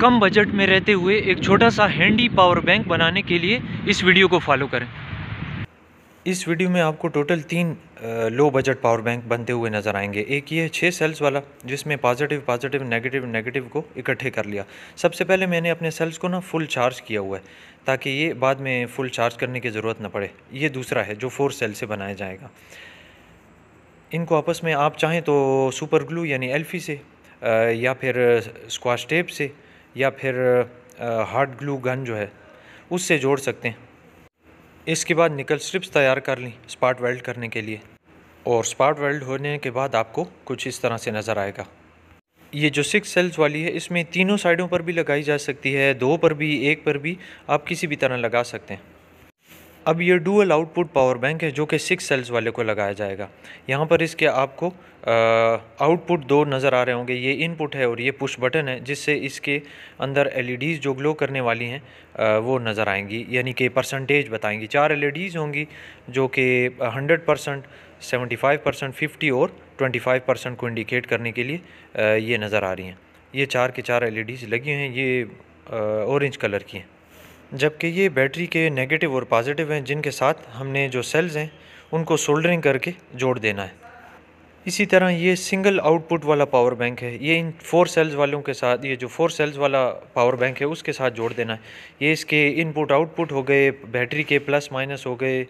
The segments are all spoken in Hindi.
कम बजट में रहते हुए एक छोटा सा हैंडी पावर बैंक बनाने के लिए इस वीडियो को फॉलो करें इस वीडियो में आपको टोटल तीन लो बजट पावर बैंक बनते हुए नज़र आएंगे एक ये है छः सेल्स वाला जिसमें पॉजिटिव पॉजिटिव नेगेटिव नेगेटिव को इकट्ठे कर लिया सबसे पहले मैंने अपने सेल्स को ना फुल चार्ज किया हुआ है ताकि ये बाद में फुल चार्ज करने की ज़रूरत ना पड़े ये दूसरा है जो फोर सेल से बनाया जाएगा इनको आपस में आप चाहें तो सुपर ग्लू यानी एल्फी से या फिर स्क्वाश टेप से या फिर हार्ड ग्लू गन जो है उससे जोड़ सकते हैं इसके बाद निकल स्ट्रिप्स तैयार कर लें स्पार्ट वेल्ड करने के लिए और स्पार्ट वेल्ड होने के बाद आपको कुछ इस तरह से नज़र आएगा ये जो सिक्स सेल्स वाली है इसमें तीनों साइडों पर भी लगाई जा सकती है दो पर भी एक पर भी आप किसी भी तरह लगा सकते हैं अब ये डुअल आउटपुट पावर बैंक है जो कि सिक्स सेल्स वाले को लगाया जाएगा यहाँ पर इसके आपको आउटपुट दो नज़र आ रहे होंगे ये इनपुट है और ये पुश बटन है जिससे इसके अंदर एलईडीज़ e जो ग्लो करने वाली हैं वो नज़र आएंगी यानी कि परसेंटेज बताएंगी चार एलईडीज़ e होंगी जो कि hundred percent seventy five percent fifty और ट्वेंटी फाइव परसेंट को इंडिकेट करने के लिए ये नज़र आ रही हैं ये चार के चार एल लगी हुई हैं ये ऑरेंज कलर की हैं जबकि ये बैटरी के नेगेटिव और पॉजिटिव हैं जिनके साथ हमने जो सेल्स हैं उनको सोल्डरिंग करके जोड़ देना है इसी तरह ये सिंगल आउटपुट वाला पावर बैंक है ये इन फोर सेल्स वालों के साथ ये जो फोर सेल्स वाला पावर बैंक है उसके साथ जोड़ देना है ये इसके इनपुट आउटपुट हो गए बैटरी के प्लस माइनस हो गए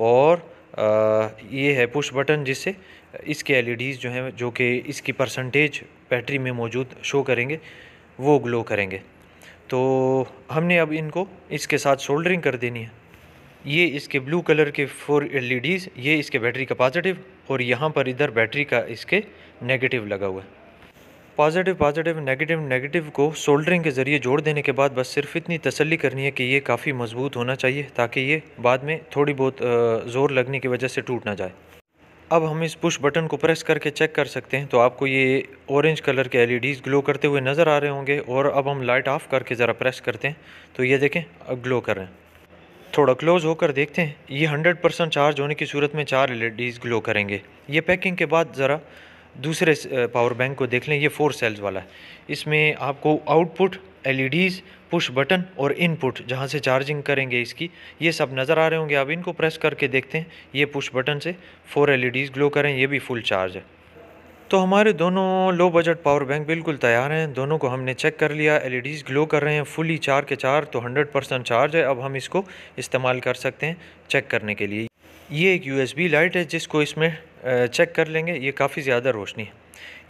और आ, ये है पुश बटन जिससे इसके एलईडीज़ जो हैं जो कि इसकी परसेंटेज बैटरी में मौजूद शो करेंगे वो ग्लो करेंगे तो हमने अब इनको इसके साथ शोल्डरिंग कर देनी है ये इसके ब्लू कलर के फोर एलईडीज़ ये इसके बैटरी का पॉजिटिव और यहाँ पर इधर बैटरी का इसके नेगेटिव लगा हुआ है पॉजिटिव पॉजिटिव नेगेटिव नेगेटिव को सोल्डरिंग के ज़रिए जोड़ देने के बाद बस सिर्फ इतनी तसल्ली करनी है कि ये काफ़ी मजबूत होना चाहिए ताकि ये बाद में थोड़ी बहुत ज़ोर लगने की वजह से टूट ना जाए अब हम इस पुश बटन को प्रेस करके चेक कर सकते हैं तो आपको ये ऑरेंज कलर के एलईडीज़ ग्लो e करते हुए नज़र आ रहे होंगे और अब हम लाइट ऑफ करके ज़रा प्रेस करते हैं तो ये देखें अब ग्लो कर रहे हैं थोड़ा क्लोज होकर देखते हैं ये 100 परसेंट चार्ज होने की सूरत में चार एल ग्लो e करेंगे ये पैकिंग के बाद ज़रा दूसरे पावर बैंक को देख लें ये फोर सेल्स वाला है इसमें आपको आउटपुट एलईडीज़ पुश बटन और इनपुट जहाँ से चार्जिंग करेंगे इसकी ये सब नज़र आ रहे होंगे आप इनको प्रेस करके देखते हैं ये पुश बटन से फोर एलईडीज़ ग्लो करें ये भी फुल चार्ज है तो हमारे दोनों लो बजट पावर बैंक बिल्कुल तैयार हैं दोनों को हमने चेक कर लिया एलईडीज़ ग्लो e कर रहे हैं फुली चार के चार तो 100 परसेंट चार्ज है अब हम इसको इस्तेमाल कर सकते हैं चेक करने के लिए ये एक यूएसबी लाइट है जिसको इसमें चेक कर लेंगे ये काफ़ी ज़्यादा रोशनी है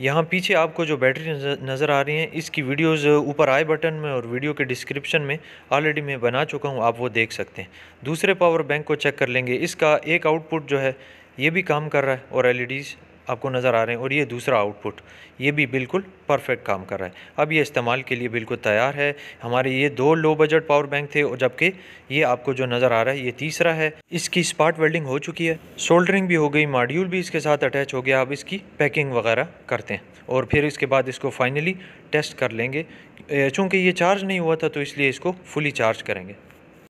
यहाँ पीछे आपको जो बैटरी नज़र आ रही है इसकी वीडियोस ऊपर आई बटन में और वीडियो के डिस्क्रिप्शन में ऑलरेडी मैं बना चुका हूँ आप वो देख सकते हैं दूसरे पावर बैंक को चेक कर लेंगे इसका एक आउटपुट जो है ये भी काम कर रहा है और एल आपको नज़र आ रहे हैं और ये दूसरा आउटपुट ये भी बिल्कुल परफेक्ट काम कर रहा है अब ये इस्तेमाल के लिए बिल्कुल तैयार है हमारे ये दो लो बजट पावर बैंक थे और जबकि ये आपको जो नज़र आ रहा है ये तीसरा है इसकी स्पार्ट वेल्डिंग हो चुकी है सोल्डरिंग भी हो गई मॉड्यूल भी इसके साथ अटैच हो गया अब इसकी पैकिंग वगैरह करते हैं और फिर इसके बाद इसको फाइनली टेस्ट कर लेंगे चूँकि ये चार्ज नहीं हुआ था तो इसलिए इसको फुली चार्ज करेंगे